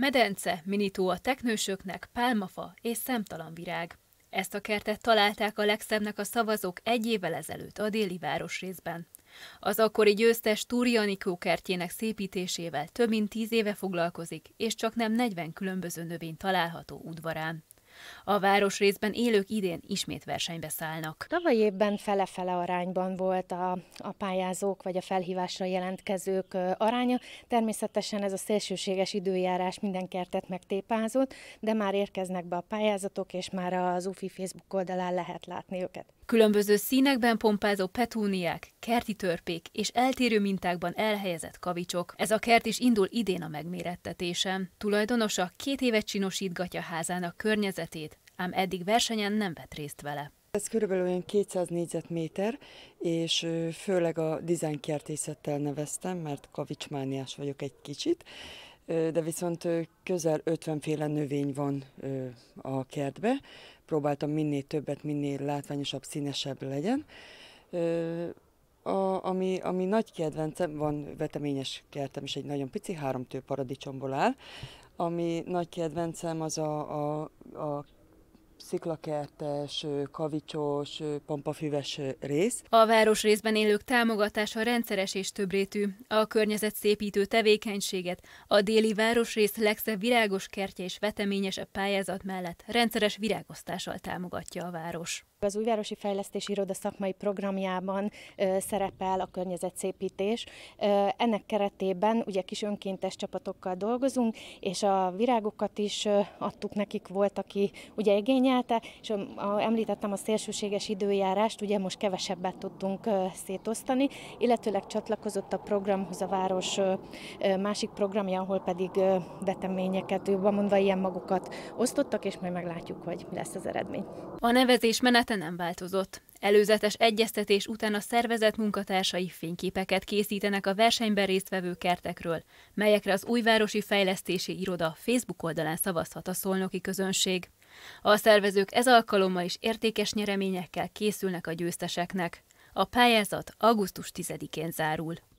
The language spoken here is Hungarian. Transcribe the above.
Medence, minitó a teknősöknek, pálmafa és szemtalan virág. Ezt a kertet találták a legszebbnek a szavazók egy évvel ezelőtt a déli városrészben. Az akkori győztes Túrianikó kertjének szépítésével több mint tíz éve foglalkozik, és csak nem 40 különböző növény található udvarán. A városrészben élők idén ismét versenybe szállnak. Tavaly évben fele-fele arányban volt a, a pályázók vagy a felhívásra jelentkezők aránya. Természetesen ez a szélsőséges időjárás minden kertet megtépázott, de már érkeznek be a pályázatok, és már az UFI Facebook oldalán lehet látni őket. Különböző színekben pompázó petúniák, kerti törpék és eltérő mintákban elhelyezett kavicsok. Ez a kert is indul idén a megmérettetésen, Tulajdonosa két évet csinosítgatja házának környezetét, ám eddig versenyen nem vett részt vele. Ez körülbelül olyan 200 négyzetméter, és főleg a dizájnkertészettel neveztem, mert kavicsmániás vagyok egy kicsit, de viszont közel 50 féle növény van a kertbe. Próbáltam minél többet, minél látványosabb, színesebb legyen. A, ami, ami nagy kedvencem, van veteményes kertem is, egy nagyon pici, három tő paradicsomból áll, ami nagy kedvencem az a, a, a sziklakertes, kavicsos, pampafüves rész. A város részben élők támogatása rendszeres és többrétű. A környezet szépítő tevékenységet a déli város rész legszebb virágos kertje és veteményesebb pályázat mellett rendszeres virágosztással támogatja a város. Az Újvárosi Fejlesztési Iroda szakmai programjában szerepel a környezetszépítés. Ennek keretében ugye kis önkéntes csapatokkal dolgozunk, és a virágokat is adtuk nekik, volt, aki ugye igényelte, és említettem a szélsőséges időjárást, ugye most kevesebbet tudtunk szétosztani, illetőleg csatlakozott a programhoz a város másik programja, ahol pedig veteményeket, jobban mondva ilyen magukat osztottak, és majd meglátjuk, hogy mi lesz az eredmény. A nevezés menet mérete nem változott. Előzetes egyeztetés után a szervezet munkatársai fényképeket készítenek a versenyben résztvevő kertekről, melyekre az Újvárosi Fejlesztési Iroda Facebook oldalán szavazhat a szolnoki közönség. A szervezők ez alkalommal is értékes nyereményekkel készülnek a győzteseknek. A pályázat augusztus 10-én zárul.